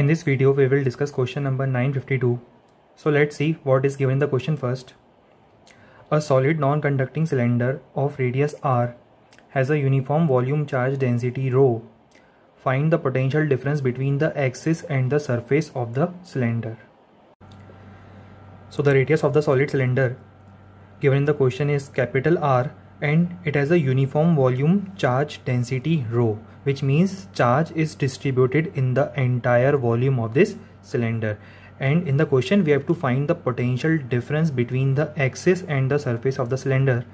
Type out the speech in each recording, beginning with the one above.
In this video, we will discuss question number 952. So let's see what is given in the question first. A solid non-conducting cylinder of radius r has a uniform volume charge density rho. Find the potential difference between the axis and the surface of the cylinder. So the radius of the solid cylinder given in the question is capital R and it has a uniform volume charge density rho which means charge is distributed in the entire volume of this cylinder and in the question we have to find the potential difference between the axis and the surface of the cylinder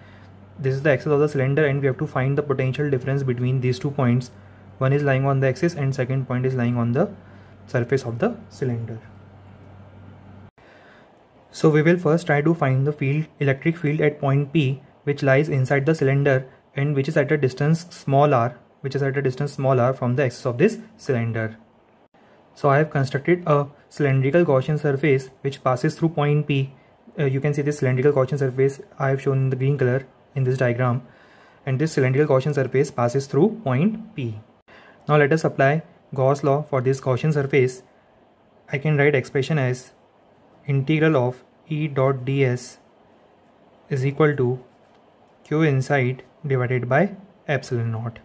this is the axis of the cylinder and we have to find the potential difference between these two points one is lying on the axis and second point is lying on the surface of the cylinder so we will first try to find the field electric field at point p which lies inside the cylinder and which is at a distance small r which is at a distance small r from the axis of this cylinder. So I have constructed a cylindrical Gaussian surface which passes through point P. Uh, you can see this cylindrical Gaussian surface I have shown in the green color in this diagram and this cylindrical Gaussian surface passes through point P. Now let us apply Gauss law for this Gaussian surface. I can write expression as integral of E dot ds is equal to q inside divided by epsilon naught.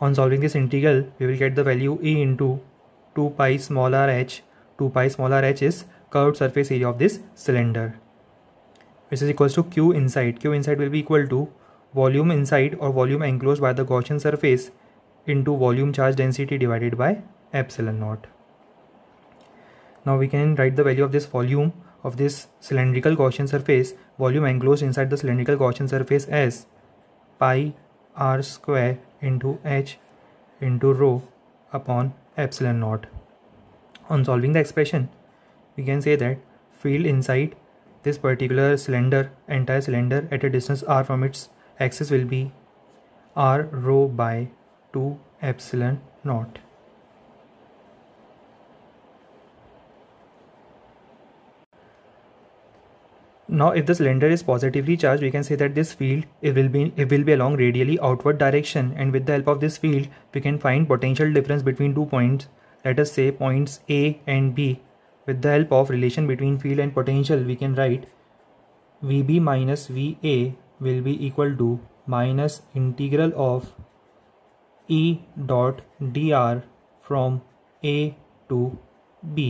On solving this integral, we will get the value e into 2 pi small r h. 2 pi small r h is curved surface area of this cylinder. This is equals to q inside. q inside will be equal to volume inside or volume enclosed by the Gaussian surface into volume charge density divided by epsilon naught. Now we can write the value of this volume of this cylindrical Gaussian surface, volume enclosed inside the cylindrical Gaussian surface as pi r square into h into rho upon epsilon naught. On solving the expression, we can say that field inside this particular cylinder, entire cylinder at a distance r from its axis will be r rho by 2 epsilon naught. now if the cylinder is positively charged we can say that this field it will be it will be along radially outward direction and with the help of this field we can find potential difference between two points let us say points A and B with the help of relation between field and potential we can write VB minus VA will be equal to minus integral of E dot dr from A to B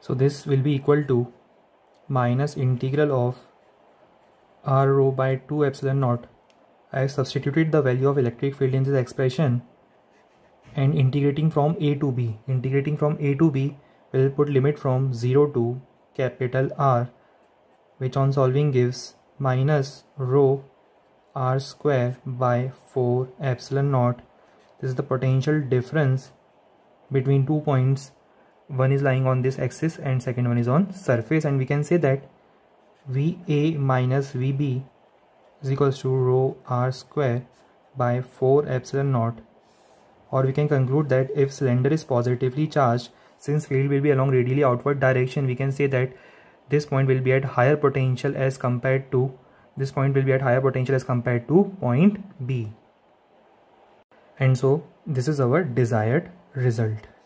so this will be equal to minus integral of r rho by 2 epsilon naught. I substituted the value of electric field in this expression and integrating from a to b. Integrating from a to b will put limit from 0 to capital R which on solving gives minus rho r square by 4 epsilon naught. This is the potential difference between two points one is lying on this axis and second one is on surface and we can say that VA minus VB is equals to rho r square by 4 epsilon naught or we can conclude that if cylinder is positively charged since field will be along radially outward direction we can say that this point will be at higher potential as compared to this point will be at higher potential as compared to point B and so this is our desired result